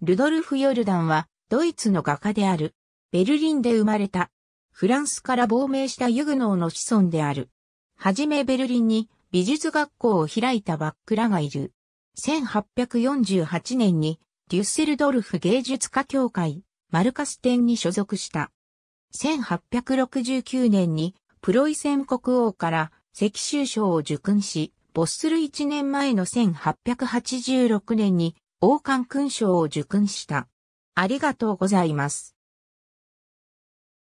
ルドルフ・ヨルダンは、ドイツの画家である。ベルリンで生まれた。フランスから亡命したユグノーの子孫である。はじめベルリンに美術学校を開いたバックらがいる。1848年にデュッセルドルフ芸術家協会マルカス展に所属した。1869年にプロイセン国王から赤州賞を受勲し、没する1年前の1886年に王冠勲章を受勲した。ありがとうございます。